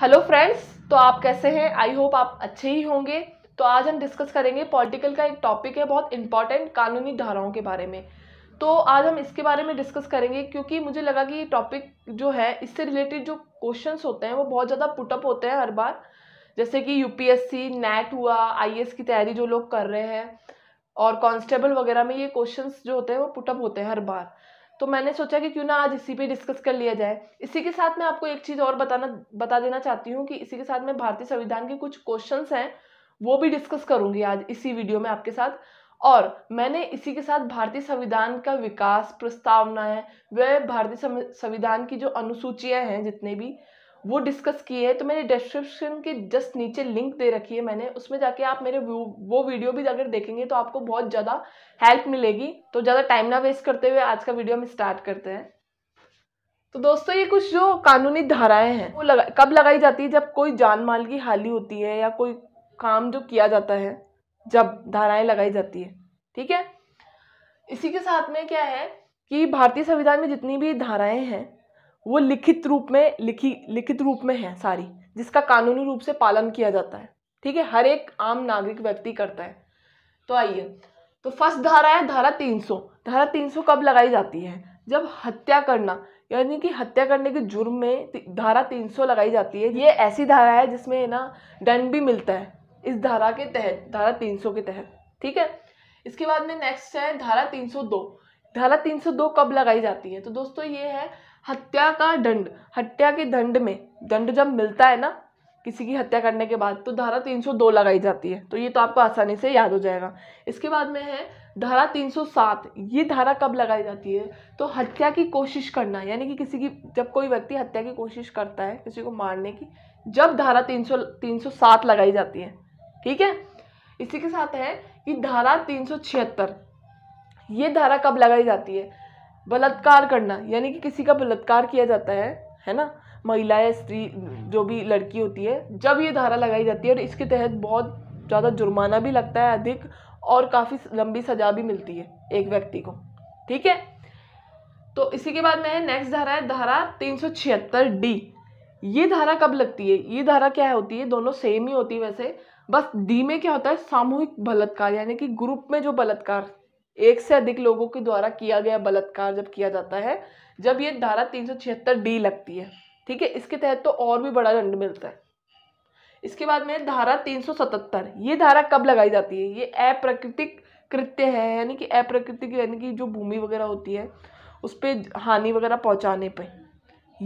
hello friends तो आप कैसे हैं आई होप आप अच्छे ही होंगे तो आज हम डिस्कस करेंगे पॉलिटिकल का एक टॉपिक है बहुत इंपॉर्टेंट कानूनी धाराओं के बारे में तो आज हम इसके बारे में डिस्कस करेंगे क्योंकि मुझे लगा कि ये टॉपिक जो है इससे रिलेटेड जो क्वेश्चंस होते हैं वो बहुत ज़्यादा पुटअप होते हैं हर बार जैसे कि यूपीएससी नेट हुआ आई की तैयारी जो लोग कर रहे हैं और कांस्टेबल वगैरह में ये क्वेश्चंस जो होते हैं वो पुटअप होते हैं हर बार तो मैंने सोचा कि क्यों ना आज इसी पे डिस्कस कर लिया जाए इसी के साथ मैं आपको एक चीज़ और बताना बता देना चाहती हूँ कि इसी के साथ मैं भारतीय संविधान के कुछ क्वेश्चन हैं वो भी डिस्कस करूँगी आज इसी वीडियो में आपके साथ और मैंने इसी के साथ भारतीय संविधान का विकास प्रस्तावना है वह भारतीय संविधान की जो अनुसूचियाँ हैं जितने भी वो डिस्कस की है तो मैंने डिस्क्रिप्शन के जस्ट नीचे लिंक दे रखी है मैंने उसमें जाके आप मेरे वो वीडियो भी अगर देखेंगे तो आपको बहुत ज़्यादा हेल्प मिलेगी तो ज़्यादा टाइम ना वेस्ट करते हुए आज का वीडियो हम स्टार्ट करते हैं तो दोस्तों ये कुछ जो कानूनी धाराएं हैं वो लगा कब लगाई जाती है जब कोई जान माल की हानि होती है या कोई काम जो किया जाता है जब धाराएं लगाई जाती है ठीक है इसी के साथ में क्या है कि भारतीय संविधान में जितनी भी धाराएं हैं वो लिखित रूप में लिखी लिखित रूप में है सारी जिसका कानूनी रूप से पालन किया जाता है ठीक है हर एक आम नागरिक व्यक्ति करता है तो आइए तो फर्स्ट धारा है धारा 300 धारा 300 कब लगाई जाती है जब हत्या करना यानी कि हत्या करने के जुर्म में धारा 300 लगाई जाती है ये ऐसी धारा है जिसमें ना दंड भी मिलता है इस धारा के तहत धारा 300 के तहत ठीक है इसके बाद में नेक्स्ट है धारा 302 धारा 302 कब लगाई जाती है तो दोस्तों ये है हत्या का दंड हत्या के दंड में दंड जब मिलता है ना किसी की हत्या करने के बाद तो धारा 302 लगाई जाती है तो ये तो आपको आसानी से याद हो जाएगा इसके बाद में है धारा 307 ये धारा कब लगाई जाती है तो हत्या की कोशिश करना यानी कि किसी की जब कोई व्यक्ति हत्या की कोशिश करता है किसी को मारने की जब धारा 300 307 लगाई जाती है ठीक है इसी के साथ है कि धारा तीन ये धारा कब लगाई जाती है बलात्कार करना यानी कि किसी का बलात्कार किया जाता है है ना महिला या स्त्री जो भी लड़की होती है जब ये धारा लगाई जाती है और इसके तहत बहुत ज़्यादा जुर्माना भी लगता है अधिक और काफ़ी लंबी सजा भी मिलती है एक व्यक्ति को ठीक है तो इसी के बाद में नेक्स्ट धारा है धारा तीन सौ छिहत्तर डी ये धारा कब लगती है ये धारा क्या होती है दोनों सेम ही होती है वैसे बस डी में क्या होता है सामूहिक बलात्कार यानी कि ग्रुप में जो बलात्कार एक से अधिक लोगों के द्वारा किया गया बलात्कार जब किया जाता है जब ये धारा तीन डी लगती है ठीक है इसके तहत तो और भी बड़ा दंड मिलता है इसके बाद में धारा 377 ये धारा कब लगाई जाती है ये अप्राकृतिक कृत्य है यानी कि अप्राकृतिक यानी कि जो भूमि वगैरह होती है उस पर हानि वगैरह पहुंचाने पे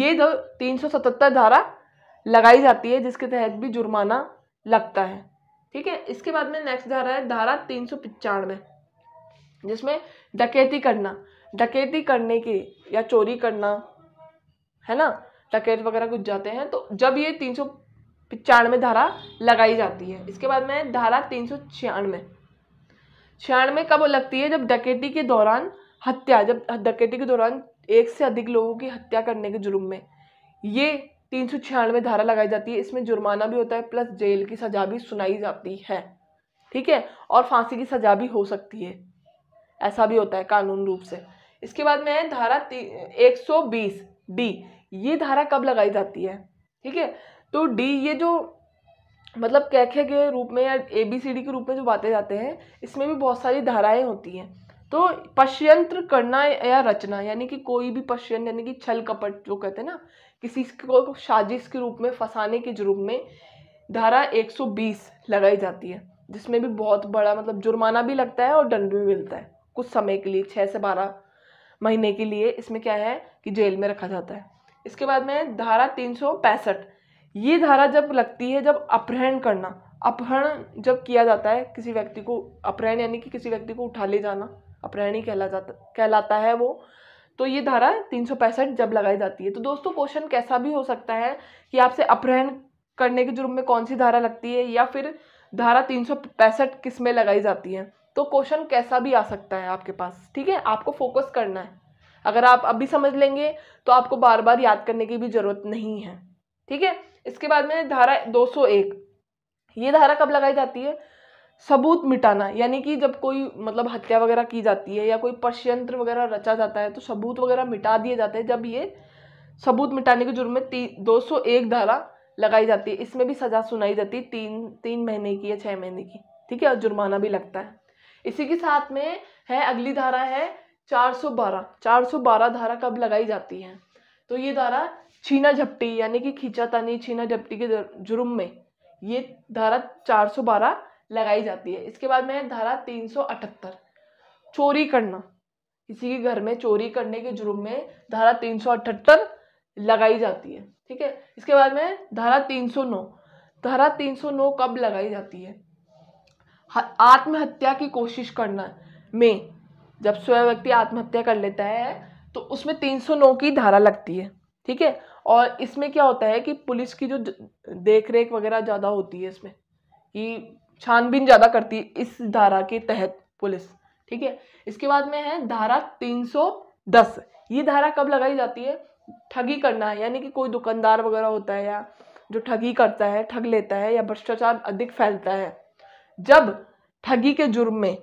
ये जो 377 धारा लगाई जाती है जिसके तहत भी जुर्माना लगता है ठीक है इसके बाद में नेक्स्ट धारा है धारा तीन सौ जिसमें डकैती करना डकैती करने की या चोरी करना है ना डकैत वगैरह कुछ जाते हैं तो जब ये तीन सौ पचानवे धारा लगाई जाती है इसके बाद में धारा तीन सौ छियानवे छियानवे कब लगती है जब डकैती के दौरान हत्या जब डकैती के दौरान एक से अधिक लोगों की हत्या करने के जुर्म में ये तीन सौ छियानवे धारा लगाई जाती है इसमें जुर्माना भी होता है प्लस जेल की सजा भी सुनाई जाती है ठीक है और फांसी की सजा भी हो सकती है ऐसा भी होता है कानून रूप से इसके बाद में है धारा एक सौ बीस डी ये धारा कब लगाई जाती है ठीक है तो डी ये जो मतलब कैखे के रूप में या ए बी सी डी के रूप में जो बातें जाते हैं इसमें भी बहुत सारी धाराएं होती हैं तो पश्यंत्र करना या रचना यानी कि कोई भी पश्यंत्र यानी कि छल कपट जो कहते हैं ना किसी को साजिश के रूप में फंसाने के जुर्म में धारा 120 लगाई जाती है जिसमें भी बहुत बड़ा मतलब जुर्माना भी लगता है और दंड भी मिलता है कुछ समय के लिए छः से बारह महीने के लिए इसमें क्या है कि जेल में रखा जाता है इसके बाद में धारा तीन सौ पैंसठ ये धारा जब लगती है जब अपहरण करना अपहरण जब किया जाता है किसी व्यक्ति को अपहरण यानी कि किसी व्यक्ति को उठा ले जाना अपहरण ही कहला जाता कहलाता है वो तो ये धारा तीन सौ पैंसठ जब लगाई जाती है तो दोस्तों क्वेश्चन कैसा भी हो सकता है कि आपसे अपहरण करने के जुर्म में कौन सी धारा लगती है या फिर धारा तीन सौ पैंसठ किस में लगाई जाती है तो क्वेश्चन कैसा भी आ सकता है आपके पास ठीक है आपको फोकस करना है अगर आप अभी समझ लेंगे तो आपको बार बार याद करने की भी ज़रूरत नहीं है ठीक है इसके बाद में धारा 201 ये धारा कब लगाई जाती है सबूत मिटाना यानी कि जब कोई मतलब हत्या वगैरह की जाती है या कोई पषयंत्र वगैरह रचा जाता है तो सबूत वगैरह मिटा दिए जाते हैं जब ये सबूत मिटाने के जुर्म में दो सौ एक धारा लगाई जाती है इसमें भी सज़ा सुनाई जाती है तीन तीन महीने की या छः महीने की ठीक है और जुर्माना भी लगता है इसी के साथ में है अगली धारा है 412 412 धारा कब लगाई जाती है तो ये धारा छीना झपटी यानी कि खींचा तानी छीना झपटी के जुर्म में ये धारा 412 लगाई जाती है इसके बाद में धारा 378 चोरी करना किसी के घर में चोरी करने के जुर्म में धारा 378 लगाई जाती है ठीक है इसके बाद में धारा 309 धारा 309 कब लगाई जाती है आत्महत्या की कोशिश करना में जब स्वयं व्यक्ति आत्महत्या कर लेता है तो उसमें तीन सौ नौ की धारा लगती है ठीक है और इसमें क्या होता है कि पुलिस की जो देख रेख वगैरह ज़्यादा होती है इसमें कि छानबीन ज़्यादा करती है इस धारा के तहत पुलिस ठीक है इसके बाद में है धारा तीन सौ दस ये धारा कब लगाई जाती है ठगी करना यानी कि कोई दुकानदार वगैरह होता है या जो ठगी करता है ठग लेता है या भ्रष्टाचार अधिक फैलता है जब ठगी के जुर्म में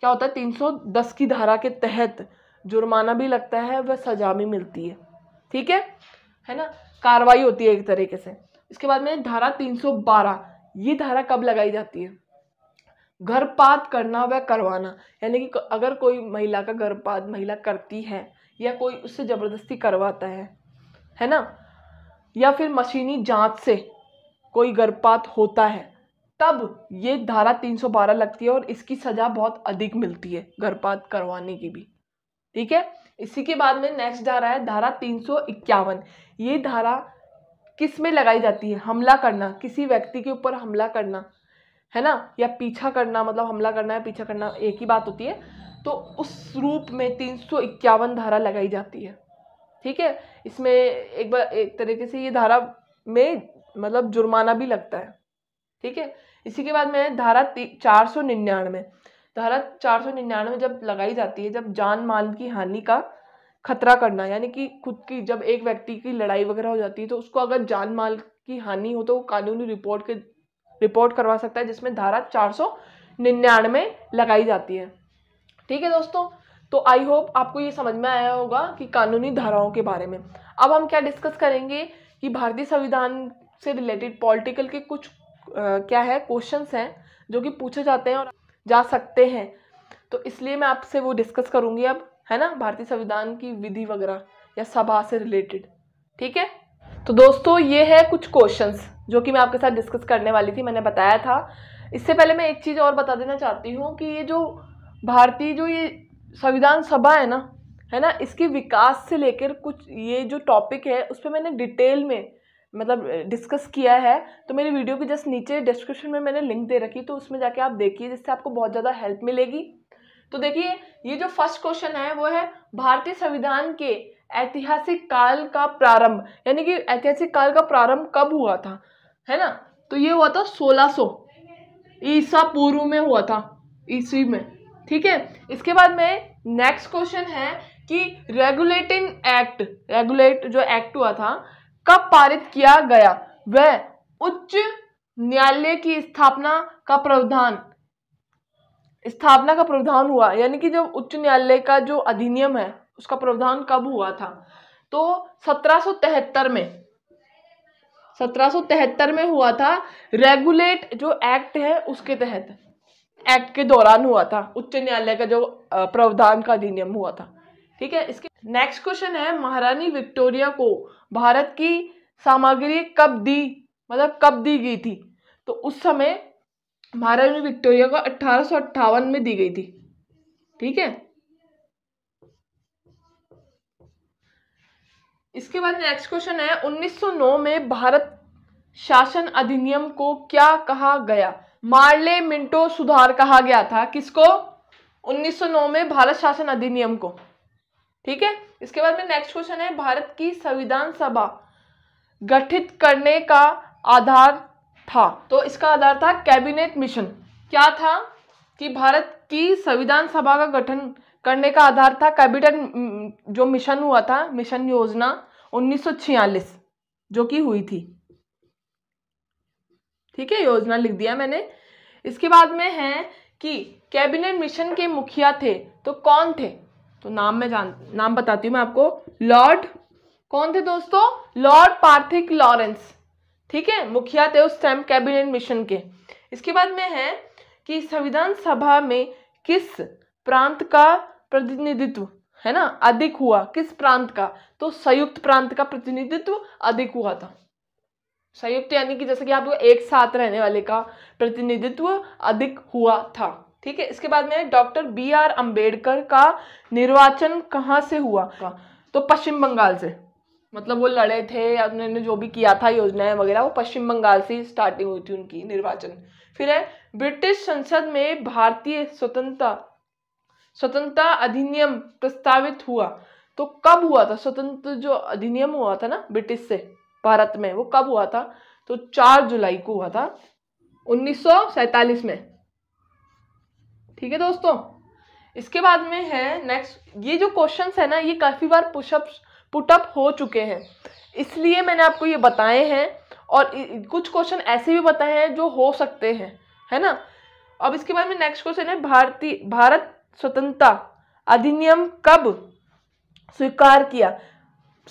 क्या होता है तीन सौ दस की धारा के तहत जुर्माना भी लगता है वह सजा भी मिलती है ठीक है है ना कार्रवाई होती है एक तरीके से इसके बाद में धारा तीन सौ बारह ये धारा कब लगाई जाती है गर्भपात करना व करवाना यानी कि अगर कोई महिला का गर्भपात महिला करती है या कोई उससे ज़बरदस्ती करवाता है है ना या फिर मशीनी जांच से कोई गर्भपात होता है तब ये धारा 312 लगती है और इसकी सज़ा बहुत अधिक मिलती है गर्भपात करवाने की भी ठीक है इसी के बाद में नेक्स्ट धारा है धारा तीन ये धारा किस में लगाई जाती है हमला करना किसी व्यक्ति के ऊपर हमला करना है ना या पीछा करना मतलब हमला करना या पीछा करना एक ही बात होती है तो उस रूप में तीन धारा लगाई जाती है ठीक है इसमें एक बार एक तरीके से ये धारा में मतलब जुर्माना भी लगता है ठीक है इसी के बाद में धारा चार सौ निन्यानवे धारा चार सौ निन्यानवे जब लगाई जाती है जब जान माल की हानि का खतरा करना यानी कि खुद की जब एक व्यक्ति की लड़ाई वगैरह हो जाती है तो उसको अगर जान माल की हानि हो तो वो कानूनी रिपोर्ट के रिपोर्ट करवा सकता है जिसमें धारा चार सौ निन्यानवे लगाई जाती है ठीक है दोस्तों तो आई होप आपको ये समझ में आया होगा कि कानूनी धाराओं के बारे में अब हम क्या डिस्कस करेंगे कि भारतीय संविधान से रिलेटेड पॉलिटिकल के कुछ क्या है क्वेश्चंस हैं जो कि पूछे जाते हैं और जा सकते हैं तो इसलिए मैं आपसे वो डिस्कस करूँगी अब है ना भारतीय संविधान की विधि वगैरह या सभा से रिलेटेड ठीक है तो दोस्तों ये है कुछ क्वेश्चंस जो कि मैं आपके साथ डिस्कस करने वाली थी मैंने बताया था इससे पहले मैं एक चीज़ और बता देना चाहती हूँ कि ये जो भारतीय जो ये संविधान सभा है ना है ना इसके विकास से लेकर कुछ ये जो टॉपिक है उस पर मैंने डिटेल में मतलब डिस्कस किया है तो मेरी वीडियो की जस्ट नीचे डिस्क्रिप्शन में मैंने लिंक दे रखी तो उसमें जाके आप देखिए जिससे आपको बहुत ज़्यादा हेल्प मिलेगी तो देखिए ये जो फर्स्ट क्वेश्चन है वो है भारतीय संविधान के ऐतिहासिक काल का प्रारंभ यानी कि ऐतिहासिक काल का प्रारंभ कब हुआ था है ना तो ये हुआ था 1600 ईसा पूर्व में हुआ था ईस्वी में ठीक है इसके बाद में नेक्स्ट क्वेश्चन है कि रेगुलेटिंग एक्ट रेगुलेट जो एक्ट हुआ था कब पारित किया गया वह उच्च न्यायालय की स्थापना का प्रावधान स्थापना का प्रावधान हुआ यानी कि जब उच्च न्यायालय का जो अधिनियम है उसका प्रावधान कब हुआ था तो सत्रह में सत्रह में हुआ था रेगुलेट जो एक्ट है उसके तहत एक्ट के दौरान हुआ था उच्च न्यायालय का जो प्रावधान का अधिनियम हुआ था ठीक है इसके नेक्स्ट क्वेश्चन है महारानी विक्टोरिया को भारत की सामग्री कब दी मतलब कब दी गई थी तो उस समय महारानी विक्टोरिया को अठारह में दी गई थी ठीक है इसके बाद नेक्स्ट क्वेश्चन है 1909 में भारत शासन अधिनियम को क्या कहा गया मार्ले मिंटो सुधार कहा गया था किसको 1909 में भारत शासन अधिनियम को ठीक है इसके बाद में नेक्स्ट क्वेश्चन है भारत की संविधान सभा गठित करने का आधार था तो इसका आधार था कैबिनेट मिशन क्या था कि भारत की संविधान सभा का गठन करने का आधार था कैबिनेट जो मिशन हुआ था मिशन योजना 1946 जो कि हुई थी ठीक है योजना लिख दिया मैंने इसके बाद में है कि कैबिनेट मिशन के मुखिया थे तो कौन थे तो नाम मैं जान नाम बताती हूँ मैं आपको लॉर्ड कौन थे दोस्तों लॉर्ड पार्थिक लॉरेंस ठीक है मुखिया थे उस टाइम कैबिनेट मिशन के इसके बाद में है कि संविधान सभा में किस प्रांत का प्रतिनिधित्व है ना अधिक हुआ किस प्रांत का तो संयुक्त प्रांत का प्रतिनिधित्व अधिक हुआ था संयुक्त यानी कि जैसे कि आप एक साथ रहने वाले का प्रतिनिधित्व अधिक हुआ था ठीक है इसके बाद में डॉक्टर बी आर अम्बेडकर का निर्वाचन कहाँ से हुआ तो पश्चिम बंगाल से मतलब वो लड़े थे या उन्होंने जो भी किया था योजनाएं वगैरह वो पश्चिम बंगाल से स्टार्टिंग हुई थी उनकी निर्वाचन फिर है ब्रिटिश संसद में भारतीय स्वतंत्रता स्वतंत्रता अधिनियम प्रस्तावित हुआ तो कब हुआ था स्वतंत्र जो अधिनियम हुआ था ना ब्रिटिश से भारत में वो कब हुआ था तो चार जुलाई को हुआ था उन्नीस में ठीक है दोस्तों इसके बाद में है नेक्स्ट ये जो क्वेश्चन है ना ये काफ़ी बार पुशअप पुटअप हो चुके हैं इसलिए मैंने आपको ये बताए हैं और कुछ क्वेश्चन ऐसे भी बताए हैं जो हो सकते हैं है ना अब इसके बाद में नेक्स्ट क्वेश्चन है भारतीय भारत स्वतंत्रता अधिनियम कब स्वीकार किया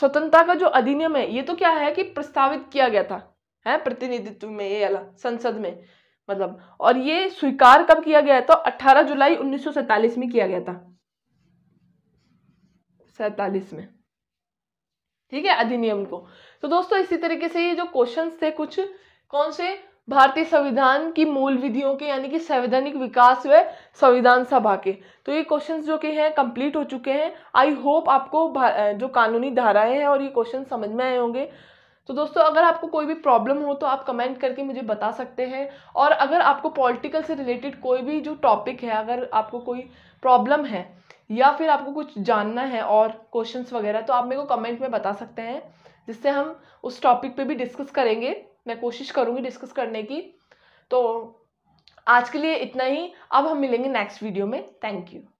स्वतंत्रता का जो अधिनियम है ये तो क्या है कि प्रस्तावित किया गया था है प्रतिनिधित्व में ये अला संसद में मतलब और ये स्वीकार कब किया गया था 18 जुलाई 1947 में किया गया था सैतालीस में ठीक है अधिनियम को तो दोस्तों इसी तरीके से ये जो क्वेश्चंस थे कुछ कौन से भारतीय संविधान की मूल विधियों के यानी कि संवैधानिक विकास व संविधान सभा के तो ये क्वेश्चंस जो के हैं कंप्लीट हो चुके हैं आई होप आपको जो कानूनी धाराएं हैं और ये क्वेश्चन समझ में आए होंगे तो दोस्तों अगर आपको कोई भी प्रॉब्लम हो तो आप कमेंट करके मुझे बता सकते हैं और अगर आपको पॉलिटिकल से रिलेटेड कोई भी जो टॉपिक है अगर आपको कोई प्रॉब्लम है या फिर आपको कुछ जानना है और क्वेश्चंस वगैरह तो आप मेरे को कमेंट में बता सकते हैं जिससे हम उस टॉपिक पे भी डिस्कस करेंगे मैं कोशिश करूँगी डिस्कस करने की तो आज के लिए इतना ही अब हम मिलेंगे नेक्स्ट वीडियो में थैंक यू